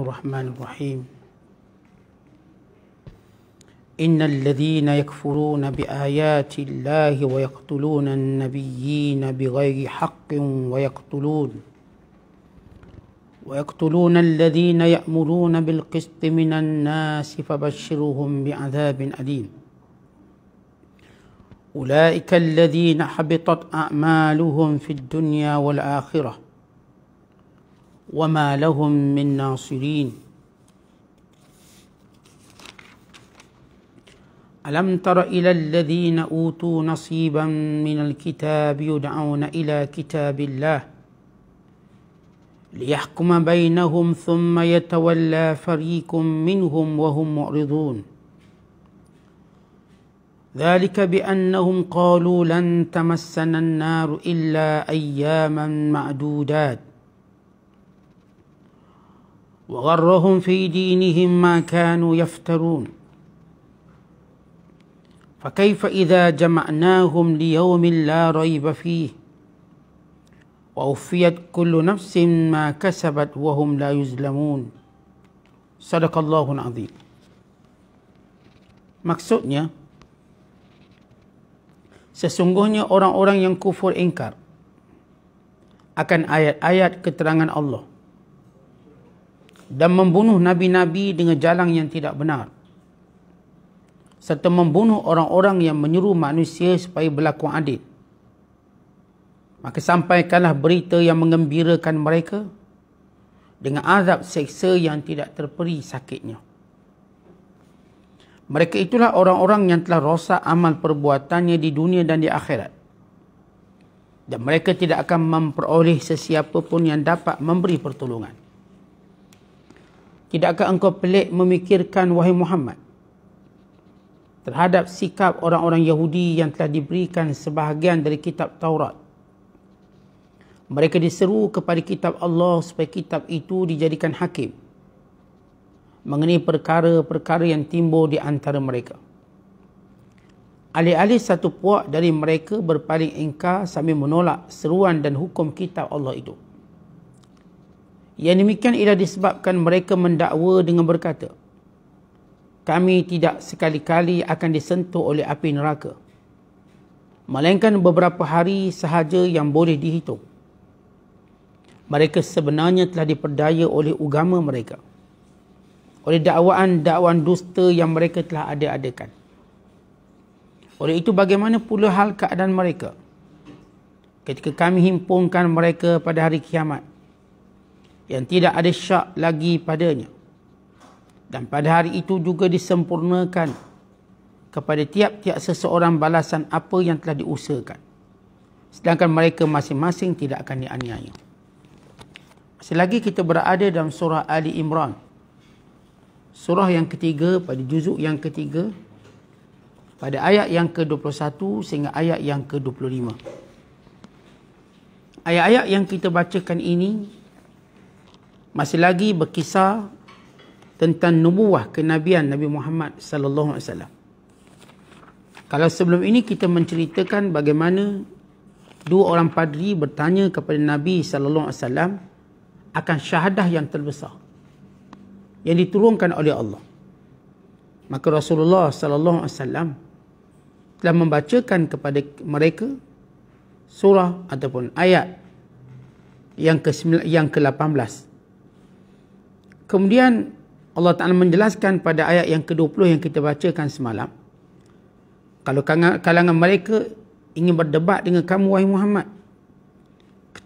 الرحمن الرحيم إن الذين يكفرون بآيات الله ويقتلون النبيين بغير حق ويقتلون ويقتلون الذين يأمرون بالقسط من الناس فبشرهم بعذاب أليم أولئك الذين حبطت أعمالهم في الدنيا والآخرة وما لهم من ناصرين ألم تر إلى الذين أوتوا نصيبا من الكتاب يدعون إلى كتاب الله ليحكم بينهم ثم يتولى فريق منهم وهم معرضون ذلك بأنهم قالوا لن تمسنا النار إلا أياما معدودات وغرهم في دينهم ما كانوا يفترون فكيف إذا جمعناهم ليوم لا ريب فيه وأوفيت كل نفس ما كسبت وهم لا يظلمون صدق الله العظيم maksudnya sesungguhnya orang-orang yang kufur ingkar akan ayat-ayat keterangan Allah dan membunuh nabi-nabi dengan jalan yang tidak benar serta membunuh orang-orang yang menyuruh manusia supaya berlaku adil maka sampaikanlah berita yang mengembirakan mereka dengan azab seksa yang tidak terperi sakitnya mereka itulah orang-orang yang telah rosak amal perbuatannya di dunia dan di akhirat dan mereka tidak akan memperoleh sesiapa pun yang dapat memberi pertolongan Tidakkah engkau pelik memikirkan wahai Muhammad terhadap sikap orang-orang Yahudi yang telah diberikan sebahagian dari kitab Taurat? Mereka diseru kepada kitab Allah supaya kitab itu dijadikan hakim mengenai perkara-perkara yang timbul di antara mereka. Alih-alih satu puak dari mereka berpaling ingkar sambil menolak seruan dan hukum kitab Allah itu. Yang demikian ialah disebabkan mereka mendakwa dengan berkata, kami tidak sekali-kali akan disentuh oleh api neraka. Melainkan beberapa hari sahaja yang boleh dihitung. Mereka sebenarnya telah diperdaya oleh agama mereka. Oleh dakwaan-dakwaan dusta yang mereka telah ada-adakan. Oleh itu bagaimana pula hal keadaan mereka? Ketika kami himpunkan mereka pada hari kiamat, yang tidak ada syak lagi padanya. Dan pada hari itu juga disempurnakan kepada tiap-tiap seseorang balasan apa yang telah diusahakan. Sedangkan mereka masing-masing tidak akan dianiaya. Selagi kita berada dalam surah Ali Imran. Surah yang ketiga pada juzuk yang ketiga. Pada ayat yang ke-21 sehingga ayat yang ke-25. Ayat-ayat yang kita bacakan ini masih lagi berkisah tentang nubuah kenabian Nabi Muhammad sallallahu alaihi wasallam. Kalau sebelum ini kita menceritakan bagaimana dua orang padri bertanya kepada Nabi sallallahu alaihi wasallam akan syahadah yang terbesar yang diturunkan oleh Allah. Maka Rasulullah sallallahu alaihi wasallam telah membacakan kepada mereka surah ataupun ayat yang ke yang ke-18 kemudian Allah Ta'ala menjelaskan pada ayat yang ke-20 yang kita bacakan semalam. Kalau kalangan mereka ingin berdebat dengan kamu, wahai Muhammad.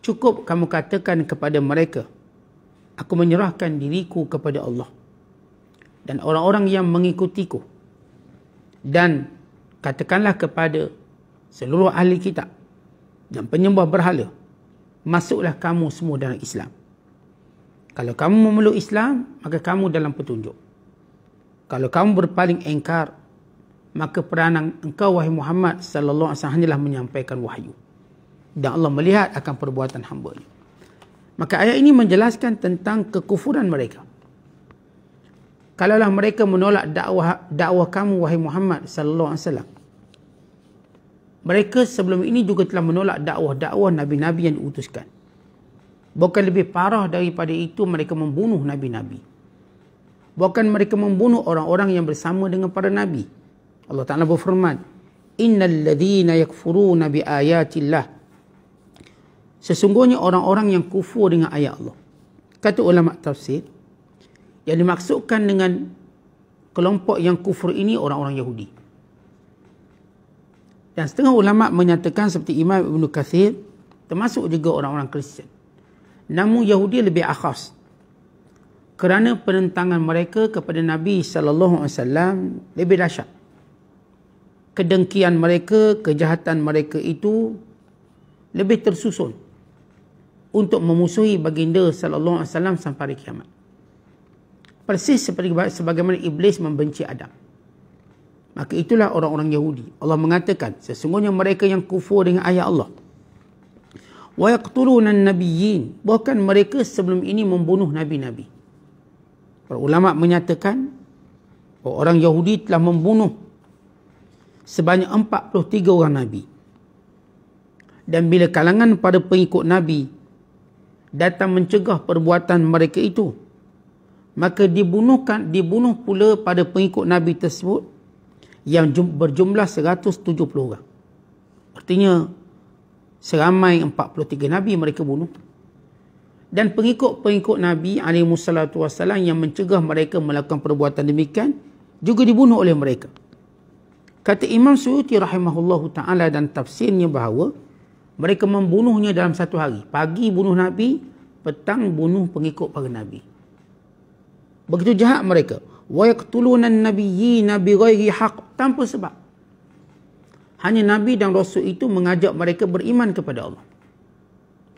Cukup kamu katakan kepada mereka. Aku menyerahkan diriku kepada Allah. Dan orang-orang yang mengikutiku. Dan katakanlah kepada seluruh ahli kitab. Dan penyembah berhala. Masuklah kamu semua dalam Islam. Kalau kamu memeluk Islam, maka kamu dalam petunjuk. Kalau kamu berpaling engkar, maka peranan engkau wahai Muhammad sallallahu alaihi wasallam hanyalah menyampaikan wahyu. Dan Allah melihat akan perbuatan hamba ini. Maka ayat ini menjelaskan tentang kekufuran mereka. Kalaulah mereka menolak dakwah dakwah kamu wahai Muhammad sallallahu alaihi wasallam. Mereka sebelum ini juga telah menolak dakwah-dakwah nabi-nabi yang diutuskan. Bukan lebih parah daripada itu mereka membunuh Nabi-Nabi. Bukan mereka membunuh orang-orang yang bersama dengan para Nabi. Allah Ta'ala berfirman, Innal ladhina yakfuru nabi ayatillah. Sesungguhnya orang-orang yang kufur dengan ayat Allah. Kata ulama tafsir, yang dimaksudkan dengan kelompok yang kufur ini orang-orang Yahudi. Dan setengah ulama menyatakan seperti Imam Ibn Kathir, termasuk juga orang-orang Kristian. Namun Yahudi lebih akhas kerana penentangan mereka kepada Nabi sallallahu alaihi wasallam lebih dahsyat. Kedengkian mereka, kejahatan mereka itu lebih tersusun untuk memusuhi baginda sallallahu alaihi wasallam sampai hari kiamat. Persis seperti sebagaimana iblis membenci Adam. Maka itulah orang-orang Yahudi. Allah mengatakan sesungguhnya mereka yang kufur dengan ayat Allah wa yaqtuluna an-nabiyyin bahkan mereka sebelum ini membunuh nabi-nabi para ulama menyatakan bahawa orang Yahudi telah membunuh sebanyak 43 orang nabi dan bila kalangan pada pengikut nabi datang mencegah perbuatan mereka itu maka dibunuhkan dibunuh pula pada pengikut nabi tersebut yang berjumlah 170 orang artinya seramai 43 nabi mereka bunuh dan pengikut-pengikut nabi alaihi musallatu wasallam yang mencegah mereka melakukan perbuatan demikian juga dibunuh oleh mereka kata imam suyuti rahimahullahu taala dan tafsirnya bahawa mereka membunuhnya dalam satu hari pagi bunuh nabi petang bunuh pengikut para nabi begitu jahat mereka wa yaqtuluna an-nabiyyi nabi ghairi haq tanpa sebab hanya Nabi dan Rasul itu mengajak mereka beriman kepada Allah.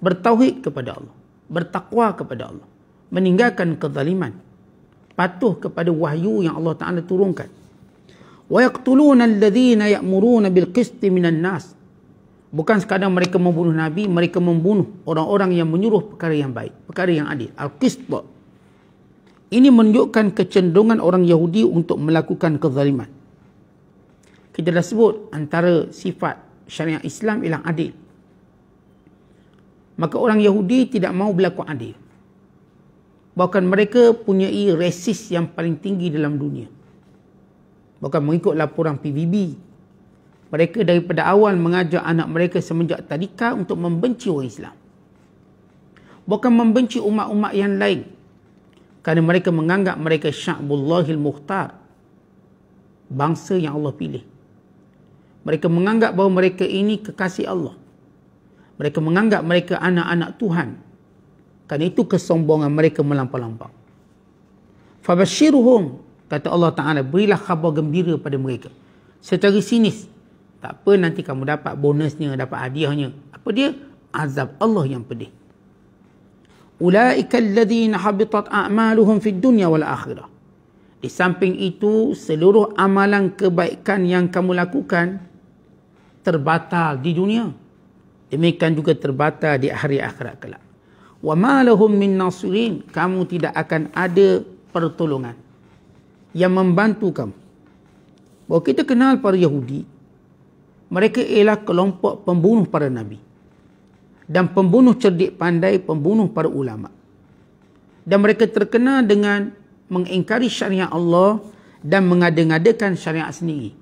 Bertauhid kepada Allah. Bertakwa kepada Allah. Meninggalkan kezaliman. Patuh kepada wahyu yang Allah Ta'ala turunkan. وَيَقْتُلُونَ الَّذِينَ يَأْمُرُونَ بِالْقِسْتِ مِنَ النَّاسِ Bukan sekadar mereka membunuh Nabi, mereka membunuh orang-orang yang menyuruh perkara yang baik, perkara yang adil. Al-Qisba. Ini menunjukkan kecenderungan orang Yahudi untuk melakukan kezaliman kita dah sebut antara sifat syariah Islam ialah adil. Maka orang Yahudi tidak mahu berlaku adil. Bahkan mereka punya resis yang paling tinggi dalam dunia. Bahkan mengikut laporan PBB, mereka daripada awal mengajak anak mereka semenjak tadika untuk membenci orang Islam. Bukan membenci umat-umat yang lain. Kerana mereka menganggap mereka syakbullahil muhtar. Bangsa yang Allah pilih. Mereka menganggap bahawa mereka ini kekasih Allah. Mereka menganggap mereka anak-anak Tuhan. Kerana itu kesombongan mereka melampau-lampau. Fabashiruhum, kata Allah Ta'ala, berilah khabar gembira pada mereka. Secara sinis, tak apa nanti kamu dapat bonusnya, dapat hadiahnya. Apa dia? Azab Allah yang pedih. Ula'ikal ladhina habitat a'maluhum fid dunya wal akhirah. Di samping itu, seluruh amalan kebaikan yang kamu lakukan, terbatal di dunia demikian juga terbatal di hari akhirat kelak wa ma lahum min nasirin kamu tidak akan ada pertolongan yang membantu kamu bahawa kita kenal para Yahudi mereka ialah kelompok pembunuh para Nabi dan pembunuh cerdik pandai pembunuh para ulama dan mereka terkenal dengan mengingkari syariat Allah dan mengada-ngadakan syariat sendiri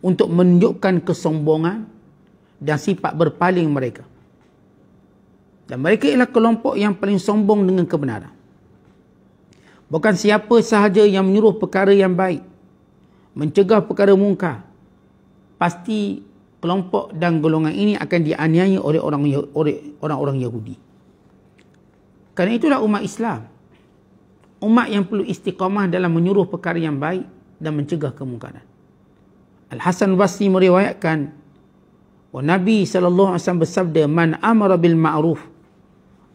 untuk menunjukkan kesombongan dan sifat berpaling mereka. Dan mereka ialah kelompok yang paling sombong dengan kebenaran. Bukan siapa sahaja yang menyuruh perkara yang baik, mencegah perkara mungkar, pasti kelompok dan golongan ini akan dianiaya oleh orang-orang Yahudi. Kerana itulah umat Islam. Umat yang perlu istiqamah dalam menyuruh perkara yang baik dan mencegah kemungkaran. Al-Hasan Basri meriwayatkan wa oh, Nabi sallallahu alaihi wasallam bersabda man amara bil ma'ruf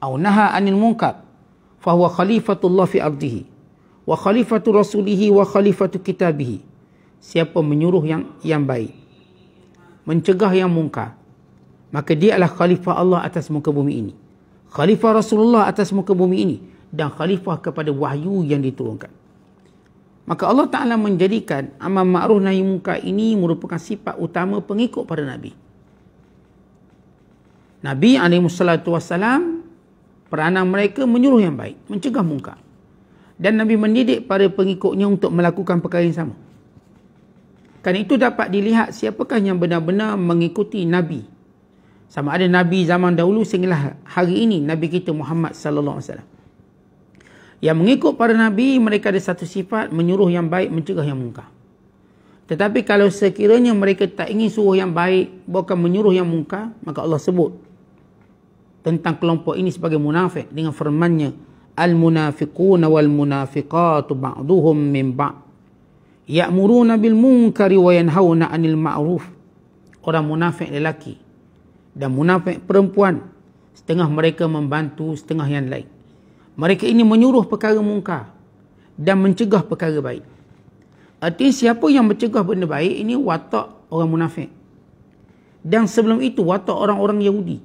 aw naha anil munkar fa huwa khalifatullah fi ardihi wa khalifatu rasulihi wa khalifatu kitabihi siapa menyuruh yang yang baik mencegah yang mungkar maka dia adalah khalifah Allah atas muka bumi ini khalifah Rasulullah atas muka bumi ini dan khalifah kepada wahyu yang diturunkan Maka Allah Ta'ala menjadikan amal ma'ruf nahi muka ini merupakan sifat utama pengikut pada Nabi. Nabi AS peranan mereka menyuruh yang baik, mencegah muka, Dan Nabi mendidik para pengikutnya untuk melakukan perkara yang sama. Kan itu dapat dilihat siapakah yang benar-benar mengikuti Nabi. Sama ada Nabi zaman dahulu sehinggalah hari ini Nabi kita Muhammad sallallahu alaihi wasallam. Yang mengikut para Nabi, mereka ada satu sifat menyuruh yang baik, mencegah yang mungkar. Tetapi kalau sekiranya mereka tak ingin suruh yang baik, bukan menyuruh yang mungkar, maka Allah sebut tentang kelompok ini sebagai munafik dengan firmannya. Al-munafiquna wal-munafiqatu ba'duhum min ba'd. Ya'muruna bil munkari wa yanhauna 'anil ma'ruf. Orang munafik lelaki dan munafik perempuan, setengah mereka membantu setengah yang lain. Mereka ini menyuruh perkara mungkar dan mencegah perkara baik. Artinya siapa yang mencegah benda baik ini watak orang munafik. Dan sebelum itu watak orang-orang Yahudi.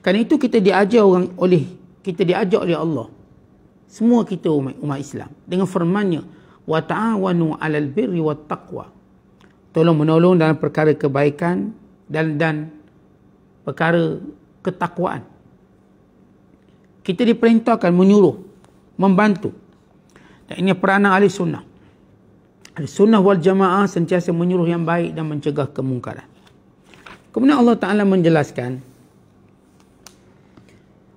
Karena itu kita diajar orang oleh kita diajar oleh Allah. Semua kita umat, umat Islam dengan firman-Nya wa ta'awanu 'alal birri wat taqwa. Tolong menolong dalam perkara kebaikan dan dan perkara ketakwaan kita diperintahkan menyuruh, membantu. Dan ini peranan ahli sunnah. Ahli sunnah wal jamaah sentiasa menyuruh yang baik dan mencegah kemungkaran. Kemudian Allah Ta'ala menjelaskan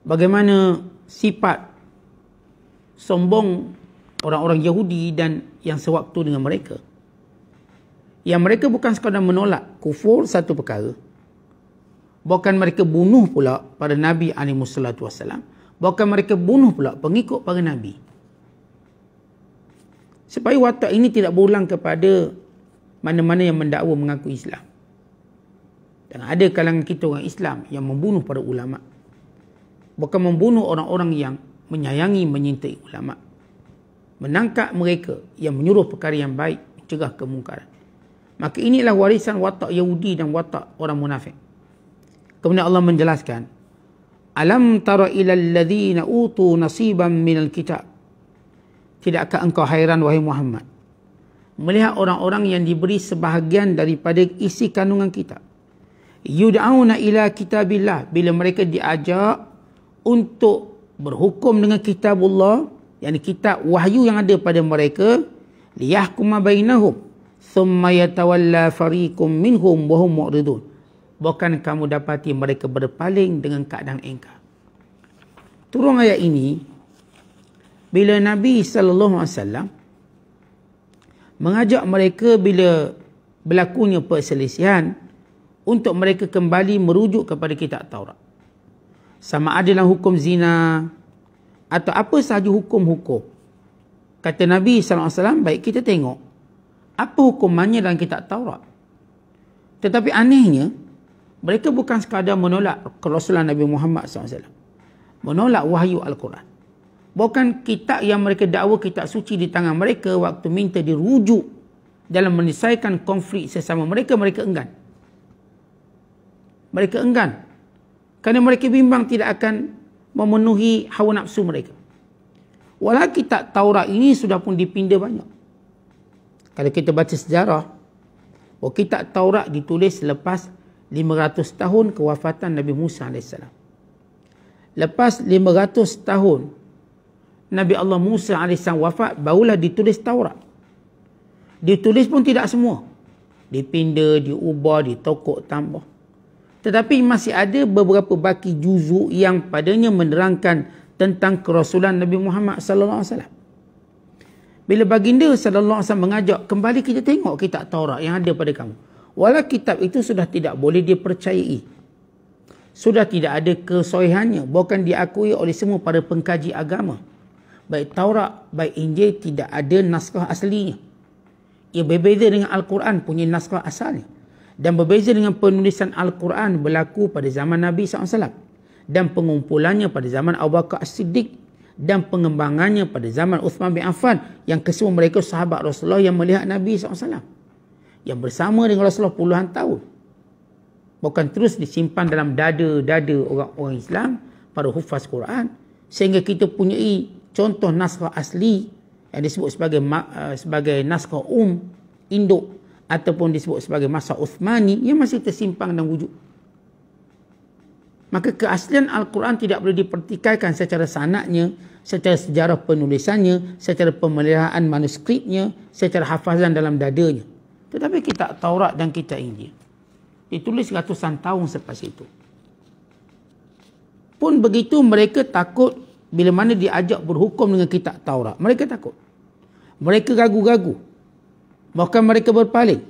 bagaimana sifat sombong orang-orang Yahudi dan yang sewaktu dengan mereka. Yang mereka bukan sekadar menolak kufur satu perkara. Bahkan mereka bunuh pula pada Nabi alaihi wassalam. Bahkan mereka bunuh pula pengikut para Nabi. Supaya watak ini tidak berulang kepada mana-mana yang mendakwa mengaku Islam. Dan ada kalangan kita orang Islam yang membunuh para ulama. Bukan membunuh orang-orang yang menyayangi, menyintai ulama. Menangkap mereka yang menyuruh perkara yang baik, cegah kemungkaran. Maka inilah warisan watak Yahudi dan watak orang munafik. Kemudian Allah menjelaskan, Alam tara ila alladhina utu nasiban minal kitab. Tidakkah engkau hairan wahai Muhammad? Melihat orang-orang yang diberi sebahagian daripada isi kandungan kitab. Yud'auna ila kitabillah. Bila mereka diajak untuk berhukum dengan kitab Allah. Yang kitab wahyu yang ada pada mereka. Liyahkuma bainahum. Thumma yatawalla farikum minhum wahum mu'ridun. Bukan kamu dapati mereka berpaling dengan keadaan engkau. Turun ayat ini, bila Nabi Sallallahu Alaihi Wasallam mengajak mereka bila berlakunya perselisihan untuk mereka kembali merujuk kepada kitab Taurat. Sama ada dalam hukum zina atau apa sahaja hukum-hukum. Kata Nabi Sallallahu Alaihi Wasallam baik kita tengok apa hukumannya dalam kitab Taurat. Tetapi anehnya, mereka bukan sekadar menolak kerasulan Nabi Muhammad SAW. Menolak wahyu Al-Quran. Bukan kitab yang mereka dakwa kitab suci di tangan mereka waktu minta dirujuk dalam menyelesaikan konflik sesama mereka, mereka enggan. Mereka enggan. Kerana mereka bimbang tidak akan memenuhi hawa nafsu mereka. Walau kitab Taurat ini sudah pun dipindah banyak. Kalau kita baca sejarah, oh, kitab Taurat ditulis selepas 500 tahun kewafatan Nabi Musa AS. Lepas 500 tahun Nabi Allah Musa AS wafat, barulah ditulis Taurat. Ditulis pun tidak semua. dipindah, diubah, ditokok, tambah. Tetapi masih ada beberapa baki juzuk yang padanya menerangkan tentang kerasulan Nabi Muhammad sallallahu alaihi wasallam. Bila baginda sallallahu alaihi wasallam mengajak kembali kita tengok kitab Taurat yang ada pada kamu. Walau kitab itu sudah tidak boleh dipercayai. Sudah tidak ada kesoihannya. Bahkan diakui oleh semua para pengkaji agama. Baik Taurat, baik Injil tidak ada naskah aslinya. Ia berbeza dengan Al-Quran punya naskah asalnya. Dan berbeza dengan penulisan Al-Quran berlaku pada zaman Nabi SAW. Dan pengumpulannya pada zaman Abu Bakar As-Siddiq. Dan pengembangannya pada zaman Uthman bin Affan. Yang kesemua mereka sahabat Rasulullah yang melihat Nabi SAW yang bersama dengan Rasulullah puluhan tahun. Bukan terus disimpan dalam dada-dada orang-orang Islam pada hufaz Quran sehingga kita punya contoh naskah asli yang disebut sebagai eh, sebagai naskah um induk ataupun disebut sebagai masa Uthmani yang masih tersimpang dan wujud. Maka keaslian Al-Quran tidak boleh dipertikaikan secara sanaknya, secara sejarah penulisannya, secara pemeliharaan manuskripnya, secara hafazan dalam dadanya. Tetapi kita Taurat dan kita Injil. Ditulis ratusan tahun selepas itu. Pun begitu mereka takut bila mana diajak berhukum dengan kitab Taurat. Mereka takut. Mereka ragu-ragu. Bahkan mereka berpaling.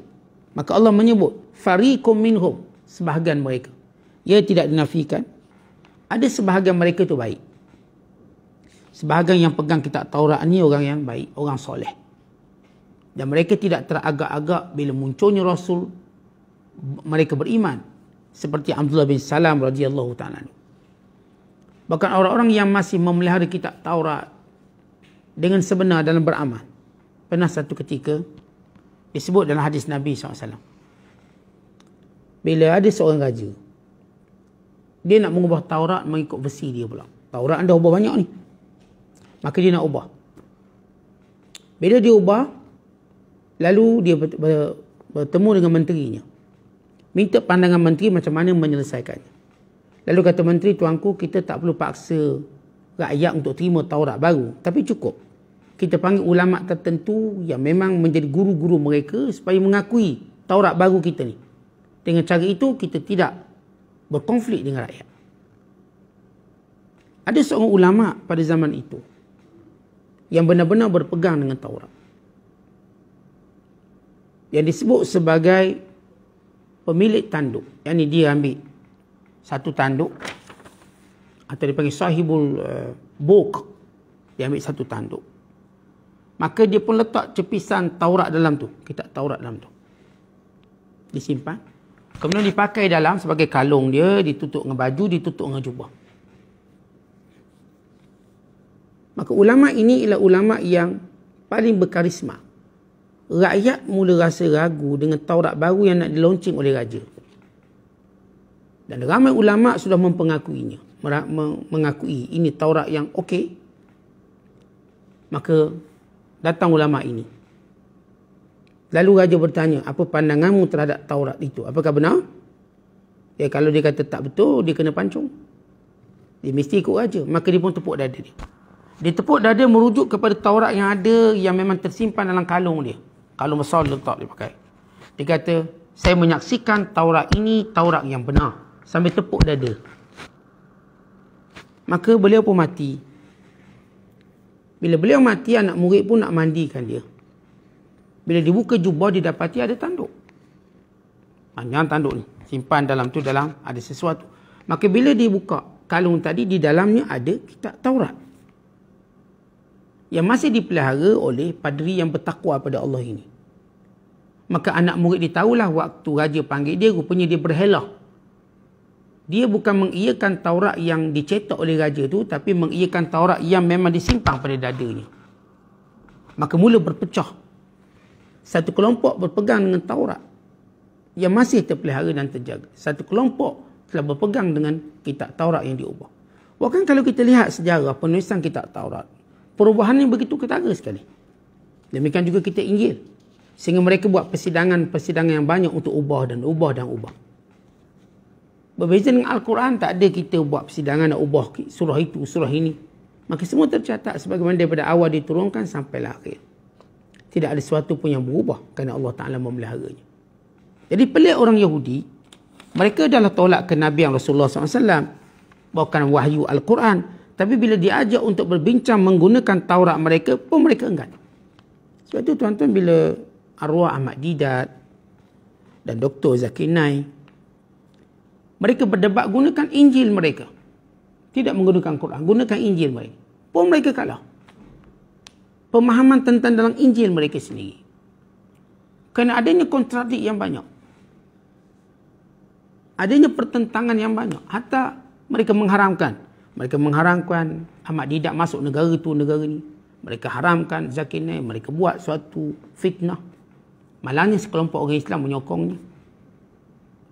Maka Allah menyebut, Farikum minhum, sebahagian mereka. Ia tidak dinafikan. Ada sebahagian mereka itu baik. Sebahagian yang pegang kitab Taurat ni orang yang baik, orang soleh dan mereka tidak teragak-agak bila munculnya Rasul mereka beriman seperti Abdullah bin Salam radhiyallahu taala. Bahkan orang-orang yang masih memelihara kitab Taurat dengan sebenar dalam beramal. Pernah satu ketika disebut dalam hadis Nabi SAW. Bila ada seorang raja, dia nak mengubah Taurat mengikut versi dia pula. Taurat anda ubah banyak ni. Maka dia nak ubah. Bila dia ubah, Lalu dia bertemu dengan menterinya. Minta pandangan menteri macam mana menyelesaikannya. Lalu kata menteri, tuanku kita tak perlu paksa rakyat untuk terima Taurat baru. Tapi cukup. Kita panggil ulama tertentu yang memang menjadi guru-guru mereka supaya mengakui Taurat baru kita ni. Dengan cara itu, kita tidak berkonflik dengan rakyat. Ada seorang ulama pada zaman itu yang benar-benar berpegang dengan Taurat yang disebut sebagai pemilik tanduk. Yang ini dia ambil satu tanduk atau dipanggil sahibul uh, eh, buk. Dia ambil satu tanduk. Maka dia pun letak cepisan Taurat dalam tu. Kitab Taurat dalam tu. Disimpan. Kemudian dipakai dalam sebagai kalung dia. Ditutup dengan baju, ditutup dengan jubah. Maka ulama ini ialah ulama yang paling berkarisma rakyat mula rasa ragu dengan Taurat baru yang nak dilonceng oleh raja. Dan ramai ulama sudah mempengakuinya, mengakui ini Taurat yang okey. Maka datang ulama ini. Lalu raja bertanya, apa pandanganmu terhadap Taurat itu? Apakah benar? Ya kalau dia kata tak betul, dia kena pancung. Dia mesti ikut raja. Maka dia pun tepuk dada dia. Dia tepuk dada merujuk kepada Taurat yang ada yang memang tersimpan dalam kalung dia kalau besar letak dia pakai. Dia kata, saya menyaksikan Taurat ini Taurat yang benar. Sambil tepuk dada. Maka beliau pun mati. Bila beliau mati, anak murid pun nak mandikan dia. Bila dibuka jubah, dia dapati ada tanduk. Yang ah, tanduk ni. Simpan dalam tu, dalam ada sesuatu. Maka bila dibuka kalung tadi, di dalamnya ada kitab Taurat yang masih dipelihara oleh padri yang bertakwa pada Allah ini. Maka anak murid dia tahulah waktu raja panggil dia, rupanya dia berhelah. Dia bukan mengiyakan Taurat yang dicetak oleh raja tu, tapi mengiyakan Taurat yang memang disimpan pada dadanya. Maka mula berpecah. Satu kelompok berpegang dengan Taurat yang masih terpelihara dan terjaga. Satu kelompok telah berpegang dengan kitab Taurat yang diubah. Bahkan kalau kita lihat sejarah penulisan kitab Taurat, Perubahan yang begitu ketara sekali. Demikian juga kita Injil. Sehingga mereka buat persidangan-persidangan yang banyak untuk ubah dan ubah dan ubah. Berbeza dengan Al-Quran, tak ada kita buat persidangan nak ubah surah itu, surah ini. Maka semua tercatat sebagaimana daripada awal diturunkan sampai akhir. Tidak ada sesuatu pun yang berubah kerana Allah Ta'ala memeliharanya. Jadi pelik orang Yahudi, mereka adalah tolak ke Nabi yang Rasulullah SAW bahkan wahyu Al-Quran. Tapi bila diajak untuk berbincang menggunakan Taurat mereka pun mereka enggan. Sebab itu tuan-tuan bila arwah Ahmad Didat dan Dr. Zakinai, mereka berdebat gunakan Injil mereka. Tidak menggunakan Quran, gunakan Injil mereka. Pun mereka kalah. Pemahaman tentang dalam Injil mereka sendiri. Kerana adanya kontradik yang banyak. Adanya pertentangan yang banyak. Hatta mereka mengharamkan. Mereka mengharamkan amat tidak masuk negara itu negara ini. Mereka haramkan zakat ni, mereka buat suatu fitnah. Malangnya sekelompok orang Islam menyokongnya.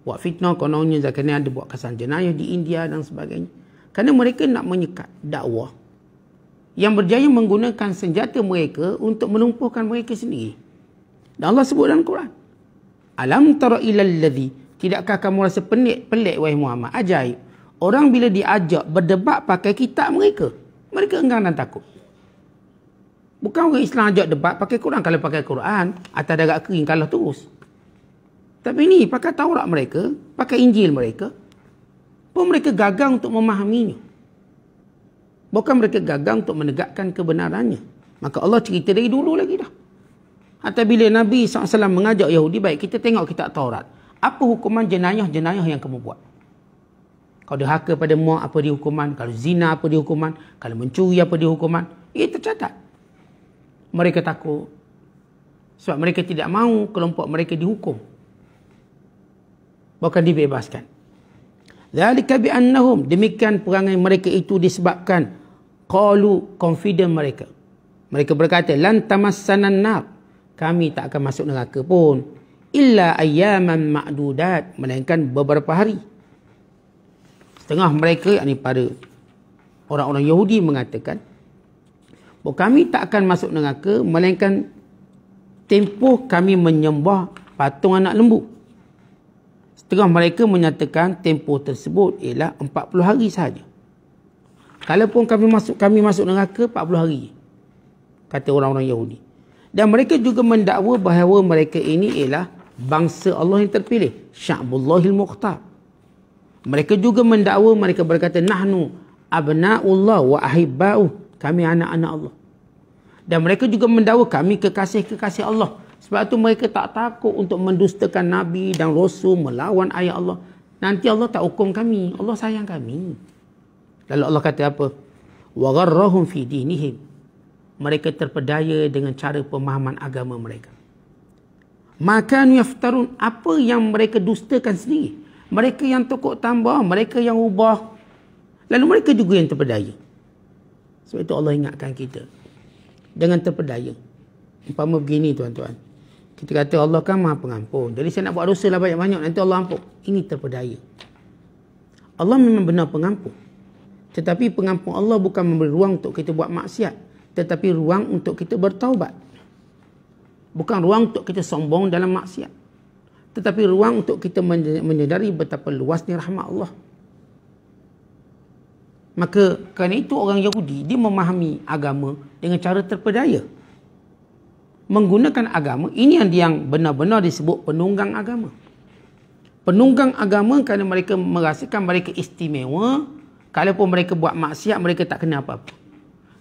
Buat fitnah kononnya zakat ni ada buat kesan jenayah di India dan sebagainya. Kerana mereka nak menyekat dakwah yang berjaya menggunakan senjata mereka untuk melumpuhkan mereka sendiri. Dan Allah sebut dalam Quran. Alam tara ilal ladhi. Tidakkah kamu rasa pelik, pelik wahai Muhammad? Ajaib. Orang bila diajak berdebat pakai kitab mereka, mereka enggan dan takut. Bukan orang Islam ajak debat pakai Quran. Kalau pakai Quran, atas darat kering kalah terus. Tapi ni pakai Taurat mereka, pakai Injil mereka, pun mereka gagal untuk memahaminya. Bukan mereka gagal untuk menegakkan kebenarannya. Maka Allah cerita dari dulu lagi dah. Hatta bila Nabi SAW mengajak Yahudi, baik kita tengok kitab Taurat. Apa hukuman jenayah-jenayah yang kamu buat? Kalau derhaka pada muak, apa dia hukuman? Kalau zina, apa dia hukuman? Kalau mencuri, apa dia hukuman? Ia tercatat. Mereka takut. Sebab mereka tidak mahu kelompok mereka dihukum. Bahkan dibebaskan. Zalika bi'annahum. Demikian perangai mereka itu disebabkan. Qalu confident mereka. Mereka berkata, Lantamassanan nar. Kami tak akan masuk neraka pun. Illa ayyaman ma'dudat. Melainkan Beberapa hari setengah mereka yakni pada orang-orang Yahudi mengatakan bahawa kami tak akan masuk neraka melainkan tempoh kami menyembah patung anak lembu. Setengah mereka menyatakan tempoh tersebut ialah 40 hari sahaja. Kalaupun kami masuk kami masuk neraka 40 hari. Kata orang-orang Yahudi. Dan mereka juga mendakwa bahawa mereka ini ialah bangsa Allah yang terpilih. Sya'bullahil Mukhtar. Mereka juga mendakwa mereka berkata nahnu abnaullah wa ahibbau kami anak-anak Allah. Dan mereka juga mendakwa kami kekasih-kekasih Allah. Sebab itu mereka tak takut untuk mendustakan Nabi dan Rasul melawan ayat Allah. Nanti Allah tak hukum kami. Allah sayang kami. Lalu Allah kata apa? Wagarrahum fi dinihim. Mereka terpedaya dengan cara pemahaman agama mereka. Maka yaftarun apa yang mereka dustakan sendiri mereka yang tokok tambah, mereka yang ubah. Lalu mereka juga yang terpedaya. Sebab itu Allah ingatkan kita. Jangan terpedaya. Umpama begini tuan-tuan. Kita kata Allah kan maha pengampun. Jadi saya nak buat dosa lah banyak-banyak. Nanti Allah ampun. Ini terpedaya. Allah memang benar pengampun. Tetapi pengampun Allah bukan memberi ruang untuk kita buat maksiat. Tetapi ruang untuk kita bertaubat. Bukan ruang untuk kita sombong dalam maksiat tetapi ruang untuk kita menyedari betapa luasnya rahmat Allah. Maka kerana itu orang Yahudi dia memahami agama dengan cara terpedaya. Menggunakan agama ini yang yang benar-benar disebut penunggang agama. Penunggang agama kerana mereka merasakan mereka istimewa kalaupun mereka buat maksiat mereka tak kena apa-apa.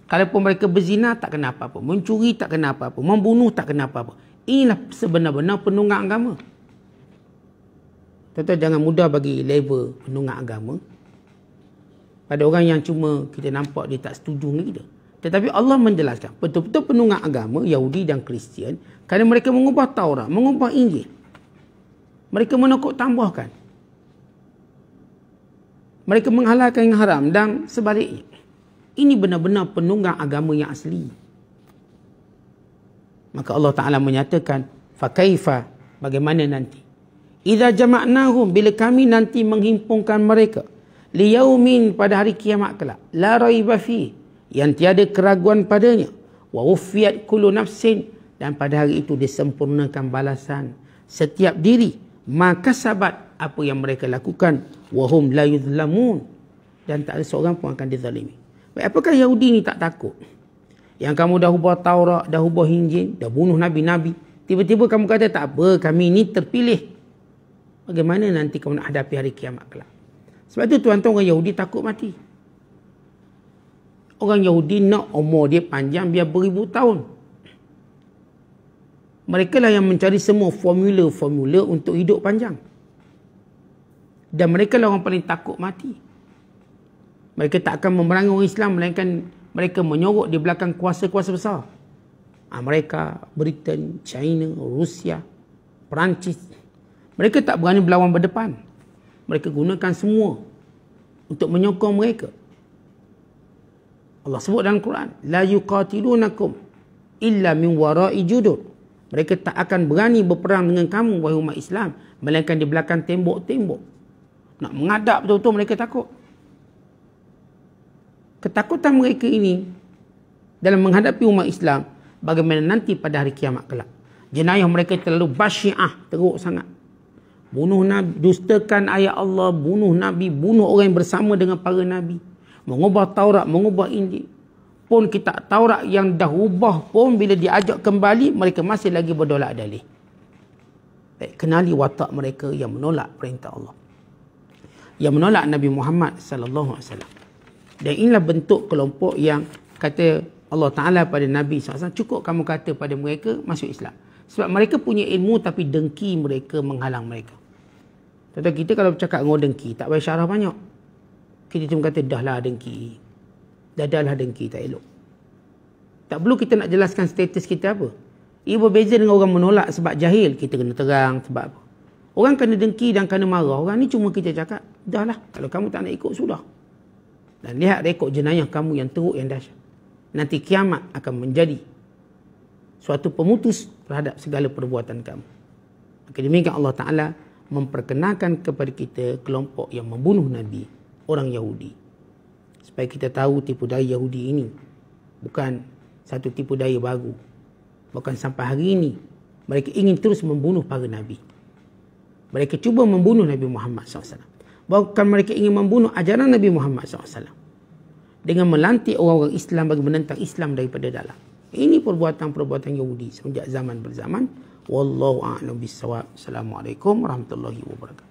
Kalaupun mereka berzina tak kena apa-apa, mencuri tak kena apa-apa, membunuh tak kena apa-apa. Inilah sebenar-benar penunggang agama tuan jangan mudah bagi label penunggang agama pada orang yang cuma kita nampak dia tak setuju dengan kita. Tetapi Allah menjelaskan, betul-betul penunggang agama, Yahudi dan Kristian, kerana mereka mengubah Taurat, mengubah Injil. Mereka menokok tambahkan. Mereka menghalalkan yang haram dan sebaliknya. Ini benar-benar penunggang agama yang asli. Maka Allah Ta'ala menyatakan, Fakaifa bagaimana nanti? Iza jama'nahum bila kami nanti menghimpungkan mereka. Liyaumin pada hari kiamat kelak. La raibafi yang tiada keraguan padanya. Wa ufiat kulu nafsin. Dan pada hari itu disempurnakan balasan. Setiap diri. Maka sahabat apa yang mereka lakukan. Wahum la yudhlamun. Dan tak ada seorang pun akan dizalimi. Baik, apakah Yahudi ni tak takut? Yang kamu dah hubah Taurat, dah hubah Injil, dah bunuh Nabi-Nabi. Tiba-tiba kamu kata tak apa, kami ni terpilih. Bagaimana nanti kamu nak hadapi hari kiamat kelak? Sebab itu tuan-tuan orang Yahudi takut mati. Orang Yahudi nak umur dia panjang biar beribu tahun. Mereka lah yang mencari semua formula-formula untuk hidup panjang. Dan mereka lah orang paling takut mati. Mereka tak akan memerangi orang Islam melainkan mereka menyorok di belakang kuasa-kuasa besar. Amerika, Britain, China, Rusia, Perancis. Mereka tak berani berlawan berdepan. Mereka gunakan semua untuk menyokong mereka. Allah sebut dalam Quran, لا yuqatilunakum إلا من وراء judur. Mereka tak akan berani berperang dengan kamu wahai umat Islam melainkan di belakang tembok-tembok. Nak mengadap betul-betul mereka takut. Ketakutan mereka ini dalam menghadapi umat Islam bagaimana nanti pada hari kiamat kelak. Jenayah mereka terlalu basyiah, teruk sangat. Bunuh Nabi, dustakan ayat Allah, bunuh Nabi, bunuh orang yang bersama dengan para Nabi. Mengubah Taurat, mengubah Injil. Pun kita Taurat yang dah ubah pun bila diajak kembali, mereka masih lagi berdolak dalih. Baik, eh, kenali watak mereka yang menolak perintah Allah. Yang menolak Nabi Muhammad sallallahu alaihi wasallam. Dan inilah bentuk kelompok yang kata Allah Ta'ala pada Nabi SAW, cukup kamu kata pada mereka masuk Islam. Sebab mereka punya ilmu tapi dengki mereka menghalang mereka. Tentu kita kalau bercakap dengan dengki, tak payah syarah banyak. Kita cuma kata, dah lah dengki. Dah dah lah dengki, tak elok. Tak perlu kita nak jelaskan status kita apa. Ia berbeza dengan orang menolak sebab jahil. Kita kena terang sebab apa. Orang kena dengki dan kena marah. Orang ni cuma kita cakap, dah lah. Kalau kamu tak nak ikut, sudah. Dan lihat rekod jenayah kamu yang teruk, yang dahsyat. Nanti kiamat akan menjadi suatu pemutus terhadap segala perbuatan kamu. Maka demikian Allah Ta'ala memperkenalkan kepada kita kelompok yang membunuh Nabi, orang Yahudi. Supaya kita tahu tipu daya Yahudi ini bukan satu tipu daya baru. Bahkan sampai hari ini, mereka ingin terus membunuh para Nabi. Mereka cuba membunuh Nabi Muhammad SAW. Bahkan mereka ingin membunuh ajaran Nabi Muhammad SAW. Dengan melantik orang-orang Islam bagi menentang Islam daripada dalam. Ini perbuatan-perbuatan Yahudi sejak zaman berzaman. Wallahu a'lam bissawab. Assalamualaikum warahmatullahi wabarakatuh.